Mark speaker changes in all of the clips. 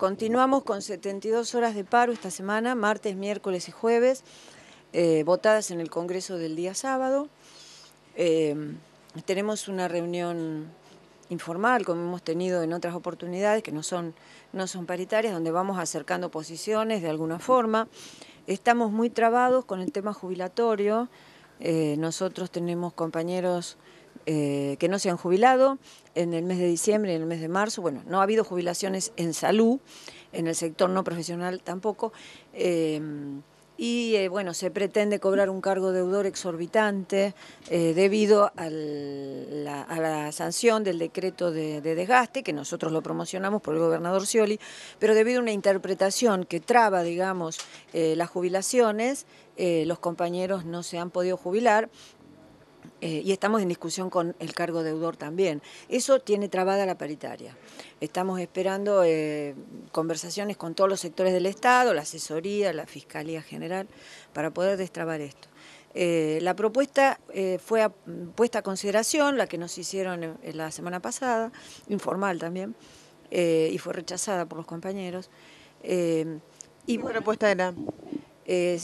Speaker 1: Continuamos con 72 horas de paro esta semana, martes, miércoles y jueves, eh, votadas en el Congreso del día sábado. Eh, tenemos una reunión informal, como hemos tenido en otras oportunidades, que no son, no son paritarias, donde vamos acercando posiciones de alguna forma. Estamos muy trabados con el tema jubilatorio. Eh, nosotros tenemos compañeros eh, que no se han jubilado en el mes de diciembre y en el mes de marzo. Bueno, no ha habido jubilaciones en salud, en el sector no profesional tampoco. Eh, y eh, bueno, se pretende cobrar un cargo deudor exorbitante debido a la sanción del decreto de, de, desgaste, que nosotros lo promocionamos por el gobernador Scioli, pero debido a una interpretación que traba, digamos, las jubilaciones, los compañeros no se han podido jubilar eh, y estamos en discusión con el cargo deudor también. Eso tiene trabada la paritaria. Estamos esperando eh, conversaciones con todos los sectores del Estado, la asesoría, la Fiscalía General, para poder destrabar esto. Eh, la propuesta fue puesta a consideración, la que nos hicieron la semana pasada, informal también, y fue rechazada por los compañeros. y propuesta era?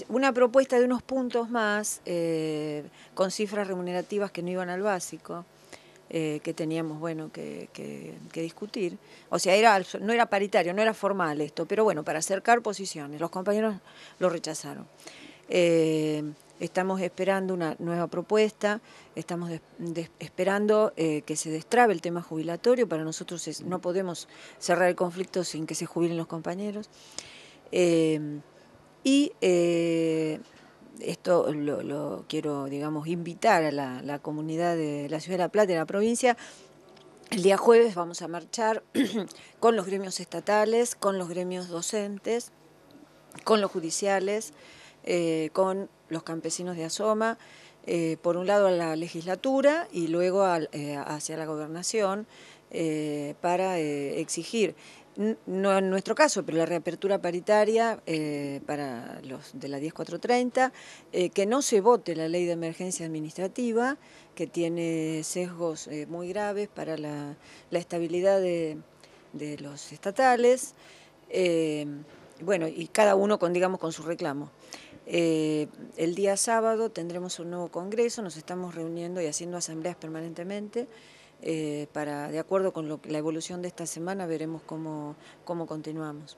Speaker 1: una propuesta de unos puntos más eh, con cifras remunerativas que no iban al básico. Eh, que teníamos bueno que, discutir. O sea, era, no era paritario, no era formal esto, pero bueno, para acercar posiciones. Los compañeros lo rechazaron. Eh, estamos esperando una nueva propuesta, estamos esperando que se destrabe el tema jubilatorio. Para nosotros no podemos cerrar el conflicto sin que se jubilen los compañeros. Y eh, esto lo, quiero, digamos, invitar a la, comunidad de la ciudad de La Plata y la provincia el día jueves vamos a marchar con los gremios estatales, con los gremios docentes, con los judiciales, eh, con los campesinos de Asoma, eh, por un lado a la legislatura y luego hacia la gobernación para exigir no en nuestro caso, pero la reapertura paritaria eh, para los de la 10430, eh, que no se vote la ley de emergencia administrativa, que tiene sesgos eh, muy graves para la, estabilidad de, los estatales, bueno, y cada uno con, digamos, con su reclamo. el día sábado tendremos un nuevo congreso, nos estamos reuniendo y haciendo asambleas permanentemente. Eh, para, de acuerdo con la evolución de esta semana, veremos cómo continuamos.